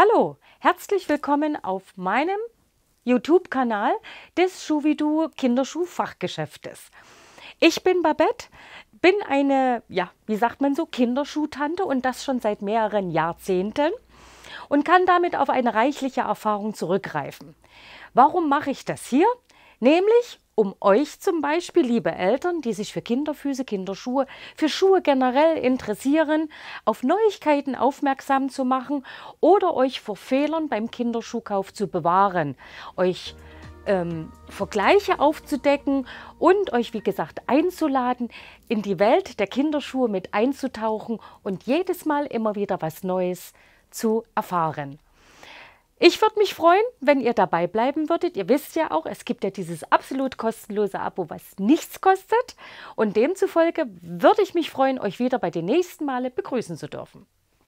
Hallo, herzlich willkommen auf meinem YouTube-Kanal des Schuhwidu Kinderschuhfachgeschäftes. Ich bin Babette, bin eine, ja, wie sagt man so, Kinderschuhtante und das schon seit mehreren Jahrzehnten und kann damit auf eine reichliche Erfahrung zurückgreifen. Warum mache ich das hier? Nämlich, um euch zum Beispiel, liebe Eltern, die sich für Kinderfüße, Kinderschuhe, für Schuhe generell interessieren, auf Neuigkeiten aufmerksam zu machen oder euch vor Fehlern beim Kinderschuhkauf zu bewahren, euch ähm, Vergleiche aufzudecken und euch, wie gesagt, einzuladen, in die Welt der Kinderschuhe mit einzutauchen und jedes Mal immer wieder was Neues zu erfahren. Ich würde mich freuen, wenn ihr dabei bleiben würdet. Ihr wisst ja auch, es gibt ja dieses absolut kostenlose Abo, was nichts kostet. Und demzufolge würde ich mich freuen, euch wieder bei den nächsten Male begrüßen zu dürfen.